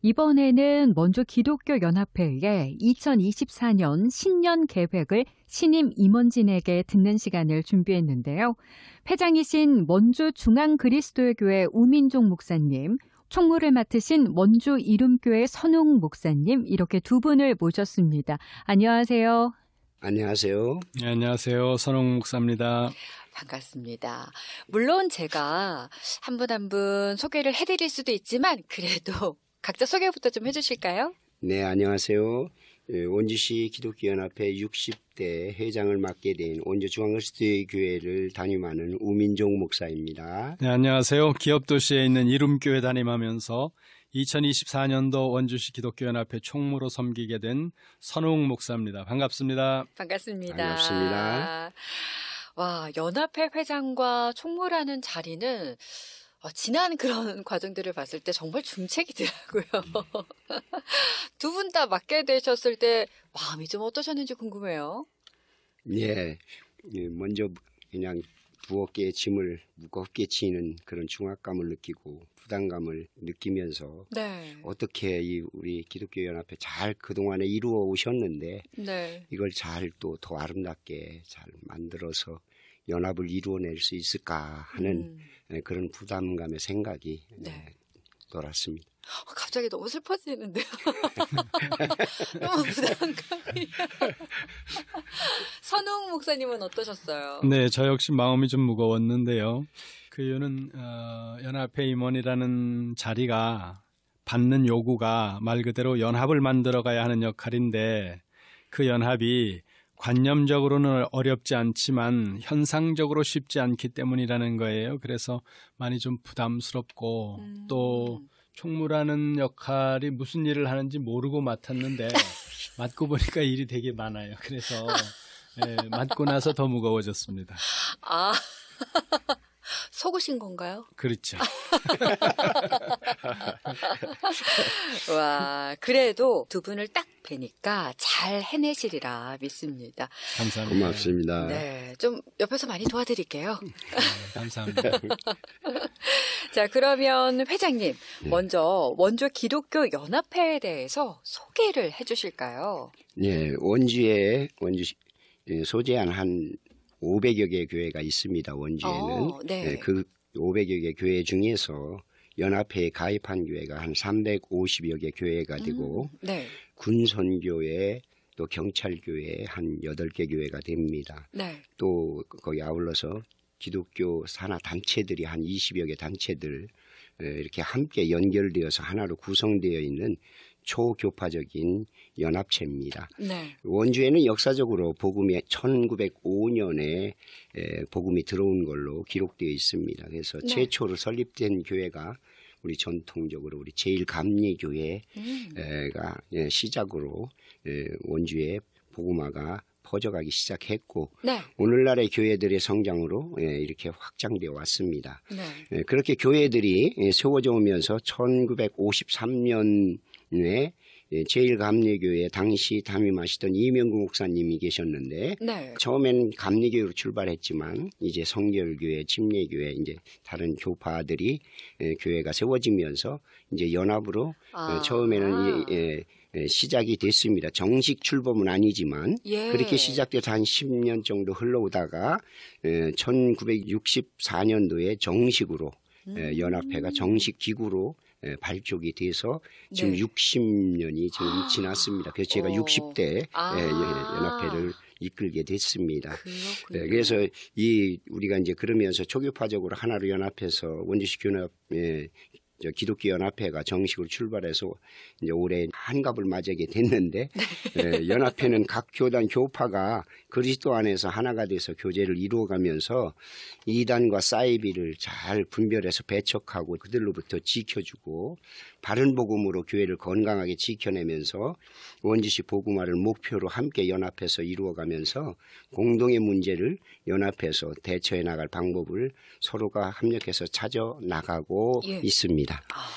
이번에는 먼저 기독교 연합회의 2024년 신년 계획을 신임 임원진에게 듣는 시간을 준비했는데요. 회장이신 원주 중앙 그리스도의 교회 우민종 목사님, 총무를 맡으신 원주 이름교회 선웅 목사님 이렇게 두 분을 모셨습니다. 안녕하세요. 안녕하세요. 네, 안녕하세요. 선홍 목사입니다. 반갑습니다. 물론 제가 한 분 한분 한분 소개를 해드릴 수도 있지만 그래도 각자 소개부터 좀 해주실까요? 네, 안녕하세요. 예, 원주시 기독교연합회 60대 회장을 맡게 된원주중앙그리스도 교회를 담임하는 우민종 목사입니다. 네, 안녕하세요. 기업도시에 있는 이름교회 담임하면서 2024년도 원주시 기독교연합회 총무로 섬기게 된 선웅 목사입니다. 반갑습니다. 반갑습니다. 반갑습니다. 와, 연합회 회장과 총무라는 자리는 어, 지난 그런 과정들을 봤을 때 정말 중책이더라고요. 음. 두분다 맡게 되셨을 때 마음이 좀 어떠셨는지 궁금해요. 예, 예 먼저 그냥 무겁의 짐을 무겁게 지는 그런 중압감을 느끼고 부담감을 느끼면서 네. 어떻게 이 우리 기독교 연합회 잘 그동안에 이루어 오셨는데 네. 이걸 잘 또 더 아름답게 잘 만들어서 연합을 이루어낼 수 있을까 하는 음. 예, 그런 부담감의 생각이 예, 네. 돌았습니다. 어, 갑자기 너무 슬퍼지는데요. 너무 부담감이. 선웅 목사님은 어떠셨어요? 네, 저 역시 마음이 좀 무거웠는데요. 그 이유는 어, 연합회 임원이라는 자리가 받는 요구가 말 그대로 연합을 만들어 가야 하는 역할인데 그 연합이 관념적으로는 어렵지 않지만 현상적으로 쉽지 않기 때문이라는 거예요. 그래서 많이 좀 부담스럽고 음. 또 총무라는 역할이 무슨 일을 하는지 모르고 맡았는데 맡고 보니까 일이 되게 많아요. 그래서 예, 맡고 나서 더 무거워졌습니다. 아. 속으신 건가요? 그렇죠. 와, 그래도 두 분을 딱 뵈니까 잘 해내시리라 믿습니다. 감사합니다. 고맙습니다. 네, 좀 옆에서 많이 도와드릴게요. 네, 감사합니다. 자, 그러면 회장님, 네. 먼저 원주 기독교 연합회에 대해서 소개를 해 주실까요? 예, 네, 원주에 원주 예, 소재한 한 500여 개 교회가 있습니다. 원주에는 오, 어, 네. 네, 그 500여 개 교회 중에서 연합회에 가입한 교회가 한 350여 개 교회가 음, 되고 음, 네. 군선교회 또 경찰교회 한 8개 교회가 됩니다. 네. 또 거기 아울러서 기독교 산하 단체들이 한 20여 개 단체들 이렇게 함께 연결되어서 하나로 구성되어 있는 초교파적인 연합체입니다. 네. 원주에는 역사적으로 복음이 1905년에 복음이 들어온 걸로 기록되어 있습니다. 그래서 네. 최초로 설립된 교회가 우리 전통적으로 우리 제일감리교회가 음. 예, 시작으로 원주에 복음화가 퍼져가기 시작했고 네. 오늘날의 교회들의 성장으로 예, 이렇게 확장되어 왔습니다. 네. 예, 그렇게 교회들이 세워져 오면서 1953년 회 예, 예, 제일감리교회 당시 담임하시던 이명구 목사님이 계셨는데 네. 처음엔 감리교회로 출발했지만 이제 성결교회, 침례교회 이제 다른 교파들이 예, 교회가 세워지면서 이제 연합으로 아. 처음에는 아. 예, 시작이 됐습니다. 정식 출범은 아니지만 예. 그렇게 시작돼서 한 10년 정도 흘러오다가 1964년도에 정식으로 음. 연합회가 정식 기구로 예, 발족이 돼서 지금 네. 60년이 지금 아. 지났습니다. 그래서 제가 어. 60대 아. 예, 예, 연합회를 이끌게 됐습니다. 그렇군요. 그래서 이 우리가 이제 그러면서 초교파적으로 하나로 연합해서 원주시 교납 예, 기독교 연합회가 정식으로 출발해서 이제 올해 한갑을 맞이하게 됐는데 네. 예, 연합회는 각 교단 교파가 그리스도 안에서 하나가 돼서 교제를 이루어가면서 이단과 사이비를 잘 분별해서 배척하고 그들로부터 지켜주고 바른 복음으로 교회를 건강하게 지켜내면서 원지시 복음화를 목표로 함께 연합해서 이루어가면서 공동의 문제를 연합해서 대처해 나갈 방법을 서로가 합력해서 찾아 나가고 예. 있습니다. 했습니다. 아,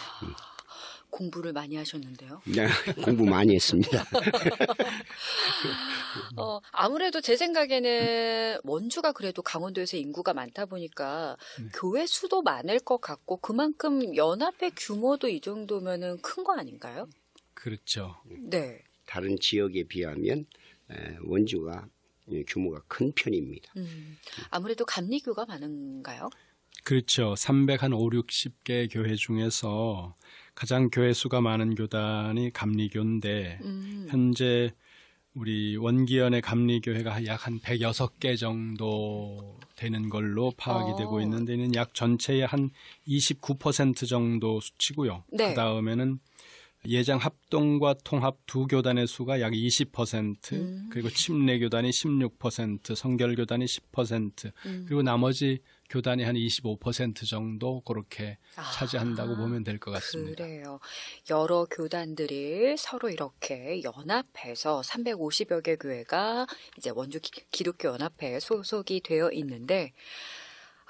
공부를 많이 하셨는데요? 네, 공부 많이 했습니다. 어, 아무래도 제 생각에는 원주가 그래도 강원도에서 인구가 많다 보니까 네. 교회 수도 많을 것 같고 그만큼 연합회 규모도 이 정도면은 큰거 아닌가요? 그렇죠. 네. 다른 지역에 비하면 원주가 규모가 큰 편입니다. 음, 아무래도 감리교가 많은가요? 그렇죠. 300한 5, 60개 교회 중에서 가장 교회 수가 많은 교단이 감리교인데 음. 현재 우리 원기연의 감리교회가 약 한 106개 정도 되는 걸로 파악이 어. 되고 있는데 이는 약 전체의 한 29% 정도 수치고요. 네. 그 다음에는 예장 합동과 통합 두 교단의 수가 약 20%, 음. 그리고 침례 교단이 16%, 성결 교단이 10%, 음. 그리고 나머지 교단이 한 25% 정도 그렇게 아, 차지한다고 보면 될 것 같습니다. 그래요. 여러 교단들이 서로 이렇게 연합해서 350여 개 교회가 이제 원주 기독교 연합회에 소속이 되어 있는데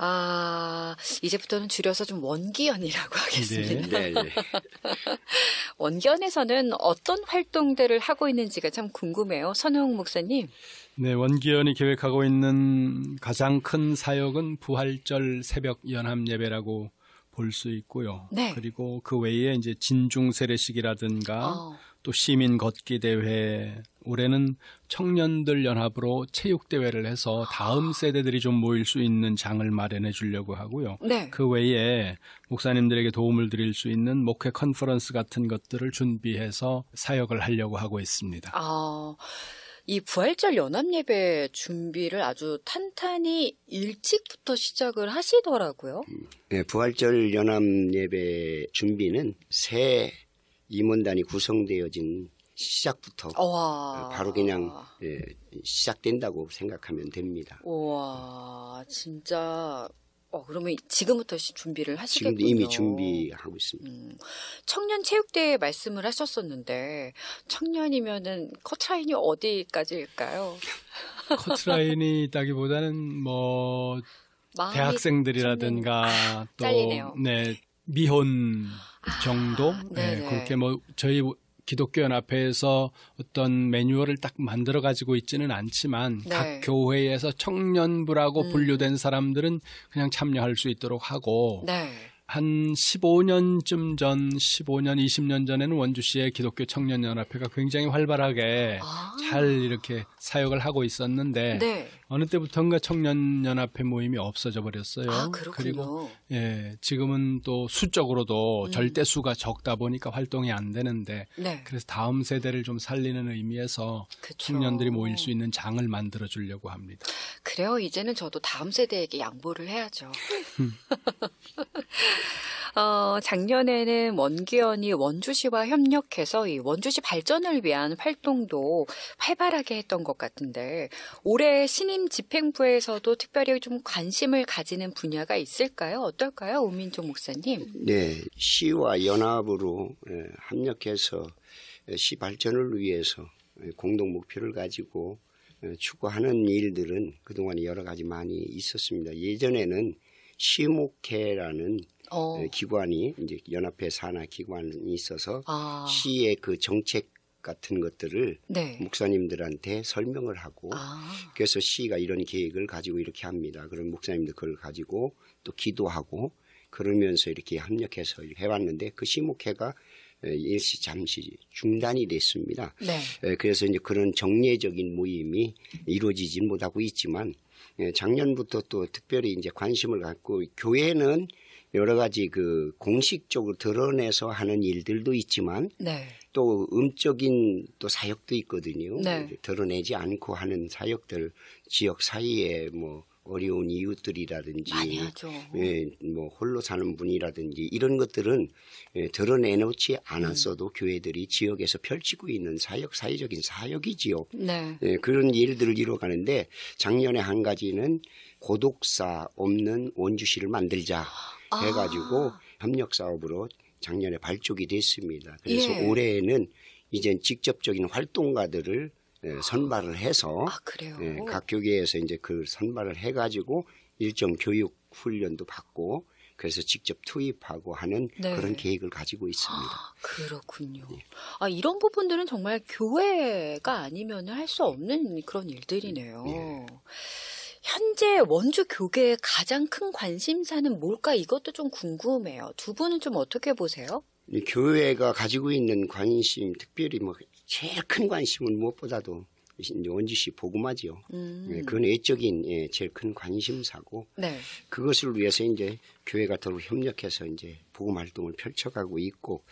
아, 이제부터는 줄여서 좀 원기연이라고 하겠습니다. 네. 네, 네. 원기연에서는 어떤 활동들을 하고 있는지가 참 궁금해요. 선영 목사님. 네, 원기연이 계획하고 있는 가장 큰 사역은 부활절 새벽 연합 예배라고 볼 수 있고요. 네. 그리고 그 외에 이제 진중 세례식이라든가 어. 또 시민 걷기 대회 올해는 청년들 연합으로 체육 대회를 해서 다음 세대들이 좀 모일 수 있는 장을 마련해 주려고 하고요. 네. 그 외에 목사님들에게 도움을 드릴 수 있는 목회 컨퍼런스 같은 것들을 준비해서 사역을 하려고 하고 있습니다. 아. 이 부활절 연합예배 준비를 아주 탄탄히 일찍부터 시작을 하시더라고요. 음, 네, 부활절 연합예배 준비는 새 임원단이 구성되어진 시작부터 우와. 바로 그냥 예, 시작된다고 생각하면 됩니다. 와 진짜 어, 그러면 지금부터 준비를 하시겠군요. 지금 이미 준비하고 있습니다. 음, 청년 체육대회 말씀을 하셨었는데 청년이면은 커트라인이 어디까지일까요? 커트라인이 있다기보다는 뭐 대학생들이라든가 또 네, 미혼 정도 아, 네, 그렇게 뭐 저희 기독교 연합회에서 어떤 매뉴얼을 딱 만들어 가지고 있지는 않지만 네. 각 교회에서 청년부라고 음. 분류된 사람들은 그냥 참여할 수 있도록 하고 네. 한 15년쯤 전, 15년, 20년 전에는 원주시의 기독교 청년연합회가 굉장히 활발하게 아~ 잘 이렇게 사역을 하고 있었는데 네. 어느 때부턴가 청년연합회 모임이 없어져 버렸어요. 아, 그리고 예, 지금은 또 수적으로도 음. 절대 수가 적다 보니까 활동이 안 되는데 네. 그래서 다음 세대를 좀 살리는 의미에서 그쵸. 청년들이 모일 수 있는 장을 만들어 주려고 합니다. 그래요. 이제는 저도 다음 세대에게 양보를 해야죠. 어, 작년에는 원기원이 원주시와 협력해서 이 원주시 발전을 위한 활동도 활발하게 했던 것 같은데 올해 신임 집행부에서도 특별히 좀 관심을 가지는 분야가 있을까요? 어떨까요? 우민종 목사님. 네, 시와 연합으로 예, 합력해서 시 발전을 위해서 예, 공동 목표를 가지고 예, 추구하는 일들은 그동안 여러 가지 많이 있었습니다. 예전에는 시목회라는 어. 네, 기관이 이제 연합회 산하 기관이 있어서 아. 시의 그 정책 같은 것들을 네. 목사님들한테 설명을 하고 아. 그래서 시가 이런 계획을 가지고 이렇게 합니다. 그럼 목사님들 그걸 가지고 또 기도하고 그러면서 이렇게 합력해서 해봤는데그 시목회가 일시 잠시 중단이 됐습니다. 네. 그래서 이제 그런 정례적인 모임이 이루어지진 못하고 있지만 작년부터 또 특별히 이제 관심을 갖고 교회는 여러 가지 그 공식적으로 드러내서 하는 일들도 있지만 네. 또 음적인 또 사역도 있거든요. 네. 드러내지 않고 하는 사역들 지역 사이에 뭐 어려운 이웃들이라든지 예, 뭐 홀로 사는 분이라든지 이런 것들은 예, 드러내놓지 않았어도 음. 교회들이 지역에서 펼치고 있는 사역 사회적인 사역이지요. 네. 예, 그런 일들을 이뤄가는데 작년에 한 가지는 고독사 없는 원주시를 만들자. 아, 해가지고 아. 협력 사업으로 작년에 발족이 됐습니다. 그래서 예. 올해에는 이제 직접적인 활동가들을 예, 선발을 해서 아, 예, 각 교계에서 이제 그 선발을 해가지고 일정 교육 훈련도 받고 그래서 직접 투입하고 하는 네. 그런 계획을 가지고 있습니다. 아, 그렇군요. 예. 아 이런 부분들은 정말 교회가 아니면 할 수 없는 그런 일들이네요. 예. 예. 현재 원주 교계의 가장 큰 관심사는 뭘까 이것도 좀 궁금해요. 두 분은 좀 어떻게 보세요? 교회가 가지고 있는 관심, 특별히 뭐 제일 큰 관심은 무엇보다도 원주시 보음마지요 음. 예, 그건 애적인 예, 제일 큰 관심사고 네. 그것을 위해서 이제 교회가 더 협력해서 이제 보음 활동을 펼쳐가고 있고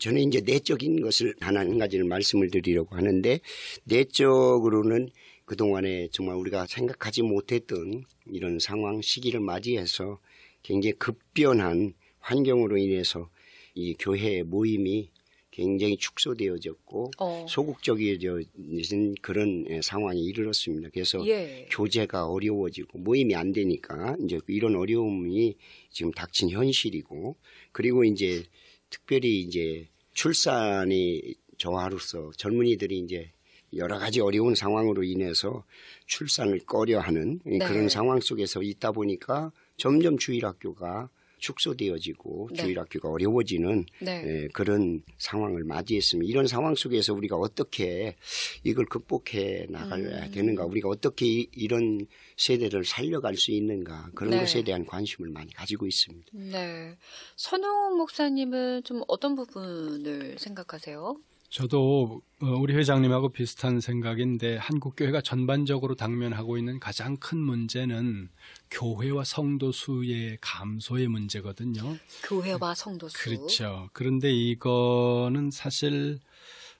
저는 이제 내적인 것을 하나 한 가지를 말씀을 드리려고 하는데 내적으로는 그동안에 정말 우리가 생각하지 못했던 이런 상황 시기를 맞이해서 굉장히 급변한 환경으로 인해서 이 교회 모임이 굉장히 축소되어졌고 어. 소극적이어진 그런 예, 상황에 이르렀습니다. 그래서 예. 교제가 어려워지고 모임이 안 되니까 이제 이런 어려움이 지금 닥친 현실이고 그리고 이제 특별히 이제 출산이 저하로서 젊은이들이 이제 여러 가지 어려운 상황으로 인해서 출산을 꺼려하는 네. 그런 상황 속에서 있다 보니까 점점 주일학교가 축소되어지고 네. 주일학교가 어려워지는 네. 에, 예, 그런 상황을 맞이했습니다. 이런 상황 속에서 우리가 어떻게 이걸 극복해 나가야 음. 되는가, 우리가 어떻게 이, 이런 세대를 살려갈 수 있는가 그런 네. 것에 대한 관심을 많이 가지고 있습니다. 네, 선홍 목사님은 좀 어떤 부분을 생각하세요? 저도 어, 우리 회장님하고 비슷한 생각인데 한국 교회가 전반적으로 당면하고 있는 가장 큰 문제는 교회와 성도 수의 감소의 문제거든요. 교회와 성도 수. 그렇죠. 그런데 이거는 사실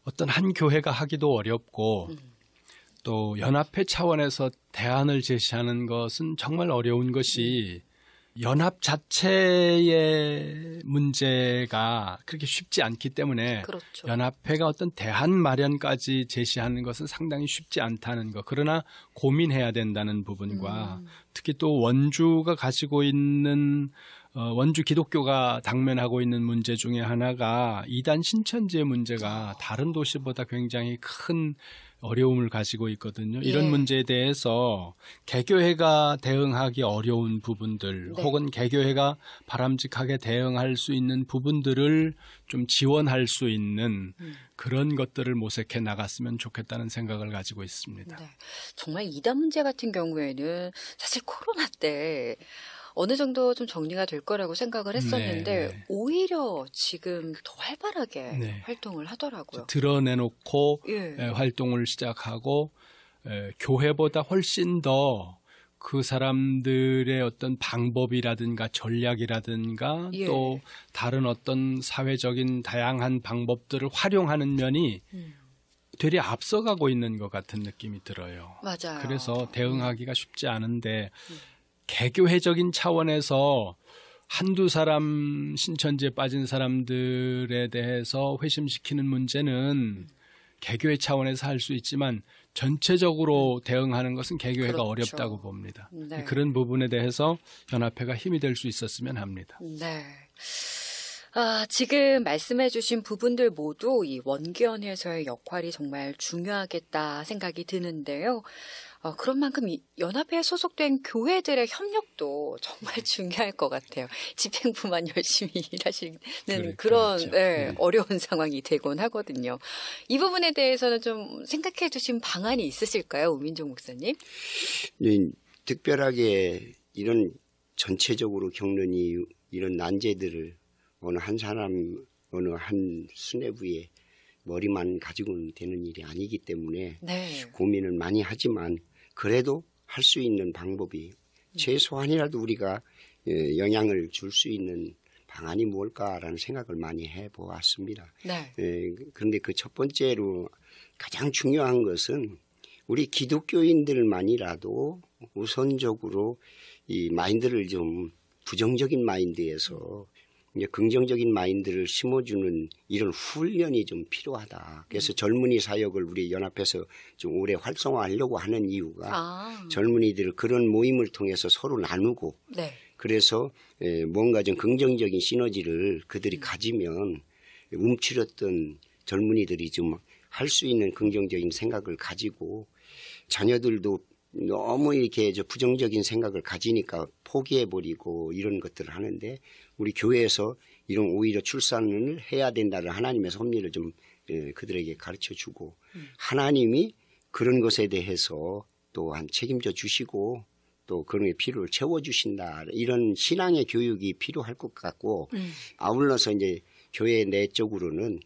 어떤 한 교회가 하기도 어렵고 음. 또 연합회 차원에서 대안을 제시하는 것은 정말 어려운 것이 연합 자체의 문제가 그렇게 쉽지 않기 때문에 그렇죠. 연합회가 어떤 대안 마련까지 제시하는 것은 상당히 쉽지 않다는 것. 그러나 고민해야 된다는 부분과 음. 특히 또 원주가 가지고 있는 어, 원주 기독교가 당면하고 있는 문제 중에 하나가 이단 신천지의 문제가 아. 다른 도시보다 굉장히 큰 어려움을 가지고 있거든요. 예. 이런 예. 문제에 대해서 개교회가 대응하기 어려운 부분들 네. 혹은 개교회가 바람직하게 대응할 수 있는 부분들을 좀 지원할 수 있는 음. 그런 것들을 모색해 나갔으면 좋겠다는 생각을 가지고 있습니다. 네. 정말 이단 문제 같은 경우에는 사실 코로나 때 어느 정도 좀 정리가 될 거라고 생각을 했었는데 네. 오히려 지금 더 활발하게 네. 활동을 하더라고요. 드러내놓고 예. 예. 활동을 시작하고 예, 교회보다 훨씬 더 그 사람들의 어떤 방법이라든가 전략이라든가 예. 또 다른 어떤 사회적인 다양한 방법들을 활용하는 면이 음. 되려 앞서가고 있는 것 같은 느낌이 들어요. 맞아요. 그래서 음. 대응하기가 쉽지 않은데 음. 개교회적인 차원에서 한두 사람 신천지에 빠진 사람들에 대해서 회심시키는 문제는 개교회 차원에서 할 수 있지만 전체적으로 음. 대응하는 것은 개교회가 그렇죠. 어렵다고 봅니다. 네. 그런 부분에 대해서 연합회가 힘이 될 수 있었으면 합니다. 네. 아, 지금 말씀해주신 부분들 모두 이 원기연에서의 역할이 정말 중요하겠다 생각이 드는데요. 어, 그런 만큼 연합회에 소속된 교회들의 협력도 정말 음. 중요할 것 같아요. 집행부만 열심히 일하시는 그런 네, 네. 어려운 상황이 되곤 하거든요. 이 부분에 대해서는 좀 생각해 주신 방안이 있으실까요, 우민종 목사님? 네, 특별하게 이런 전체적으로 겪는 이, 이런 난제들을 어느 한 사람, 어느 한 수뇌부의 머리만 가지고는 되는 일이 아니기 때문에 네. 고민을 많이 하지만 그래도 할 수 있는 방법이 최소한이라도 우리가 예, 영향을 줄 수 있는 방안이 뭘까라는 생각을 많이 해보았습니다. 네. 그런데 예, 그첫 번째로 가장 중요한 것은 우리 기독교인들만이라도 우선적으로 이 마인드를 좀 부정적인 마인드에서 이제 긍정적인 마인드를 심어주는 이런 훈련이 좀 필요하다. 그래서 음. 젊은이 사역을 우리 연합해서 좀 오래 활성화하려고 하는 이유가 아. 젊은이들 그런 모임을 통해서 서로 나누고 네. 그래서 에, 예, 뭔가 좀 긍정적인 시너지를 그들이 음. 가지면 움츠렸던 젊은이들이 좀 할 수 있는 긍정적인 생각을 가지고 자녀들도 너무 이렇게 저 부정적인 생각을 가지니까 포기해버리고 이런 것들을 하는데 우리 교회에서 이런 오히려 출산을 해야 된다는 하나님의 섭리를 좀 그들에게 가르쳐 주고 음. 하나님이 그런 것에 대해서 또 한 책임져 주시고 또 그런 게 필요를 채워 주신다 이런 신앙의 교육이 필요할 것 같고 음. 아울러서 이제 교회 내 쪽으로는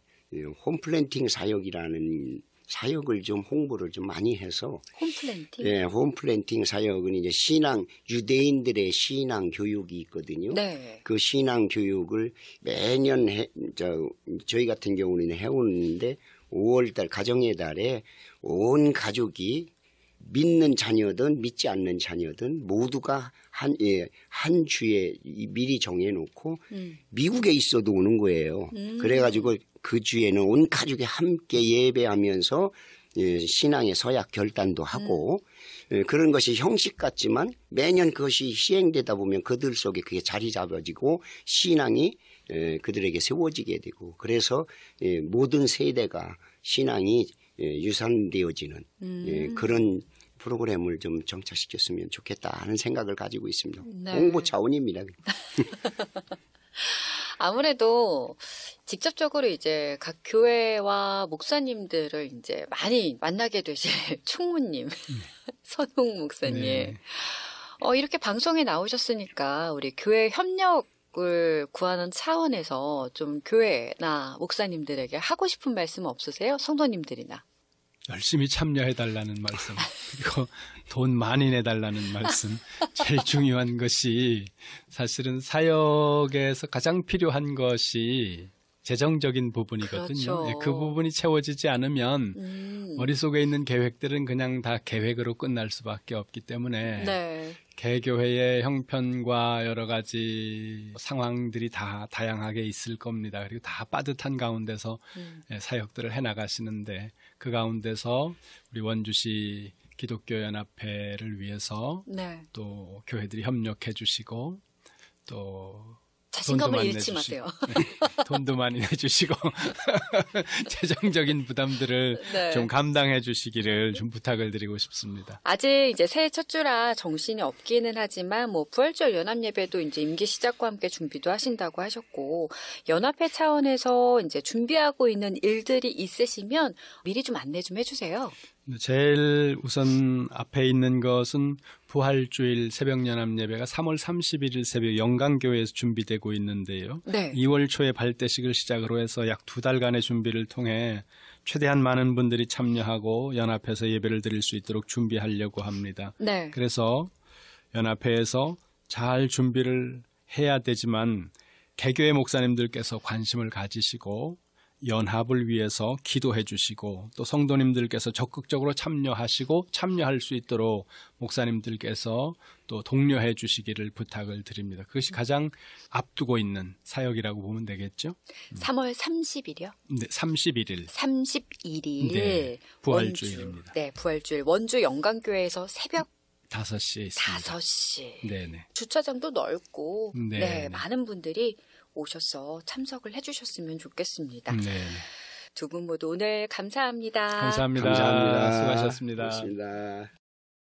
홈플랜팅 사역이라는 사역을 좀 홍보를 좀 많이 해서 홈플랜팅 예, 홈플랜팅 사역은 이제 신앙 유대인들의 신앙 교육이 있거든요. 네. 그 신앙 교육을 매년 해, 저, 저희 같은 경우는 해오는데 5월달 가정의 달에 온 가족이 믿는 자녀든 믿지 않는 자녀든 모두가 한, 예, 한 주에 미리 정해놓고 음. 미국에 있어도 오는 거예요. 음. 그래가지고 그 주에는 온 가족이 함께 예배하면서 예, 신앙의 서약 결단도 하고 음. 예, 그런 것이 형식 같지만 매년 그것이 시행되다 보면 그들 속에 그게 자리 잡아지고 신앙이 예, 그들에게 세워지게 되고 그래서 예, 모든 세대가 신앙이 예, 유산되어지는 예, 음. 예, 그런 프로그램을 좀 정착시켰으면 좋겠다 하는 생각을 가지고 있습니다. 네. 홍보 차원입니다. 아무래도 직접적으로 이제 각 교회와 목사님들을 이제 많이 만나게 되실 충무님, 네. 선웅 목사님. 네. 어, 이렇게 방송에 나오셨으니까 우리 교회 협력 을 구하는 차원에서 좀 교회나 목사님들에게 하고 싶은 말씀 없으세요? 성도님들이나. 열심히 참여해달라는 말씀, 그리고 돈 많이 내달라는 말씀. 제일 중요한 것이 사실은 사역에서 가장 필요한 것이 재정적인 부분이거든요. 그렇죠. 예, 그 부분이 채워지지 않으면 음. 머릿속에 있는 계획들은 그냥 다 계획으로 끝날 수밖에 없기 때문에 네. 개교회의 형편과 여러 가지 상황들이 다 다양하게 있을 겁니다. 그리고 다 빠듯한 가운데서 음. 예, 사역들을 해 나가시는데 그 가운데서 우리 원주시 기독교 연합회를 위해서 네. 또 교회들이 협력해 주시고 또 자신감을 잃지 마세요. 돈도 많이 내주시고 재정적인 부담들을 네. 좀 감당해 주시기를 좀 부탁을 드리고 싶습니다. 아직 이제 새해 첫 주라 정신이 없기는 하지만 뭐 부활절 연합 예배도 이제 임기 시작과 함께 준비도 하신다고 하셨고 연합회 차원에서 이제 준비하고 있는 일들이 있으시면 미리 좀 안내 좀 해주세요. 제일 우선 앞에 있는 것은 부활주일 새벽 연합 예배가 3월 31일 새벽 영광교회에서 준비되고 있는데요. 네. 2월 초에 발대식을 시작으로 해서 약 두 달간의 준비를 통해 최대한 많은 분들이 참여하고 연합해서 예배를 드릴 수 있도록 준비하려고 합니다. 네. 그래서 연합회에서 잘 준비를 해야 되지만 개교의 목사님들께서 관심을 가지시고 연합을 위해서 기도해 주시고 또 성도님들께서 적극적으로 참여하시고 참여할 수 있도록 목사님들께서 또 독려해 주시기를 부탁을 드립니다. 그것이 가장 앞두고 있는 사역이라고 보면 되겠죠. 3월 음. 30일이요? 네, 31일. 31일. 네, 부활주일입니다. 원주, 네, 부활주일. 원주 영광교회에서 새벽 5 시에 있습니다. 5시. 네네. 주차장도 넓고 네, 네, 네. 많은 분들이 오셔서 참석을 해주셨으면 좋겠습니다. 네. 두분 모두 오늘 감사합니다. 감사합니다. 감사합니다. 수고하셨습니다. 고맙습니다.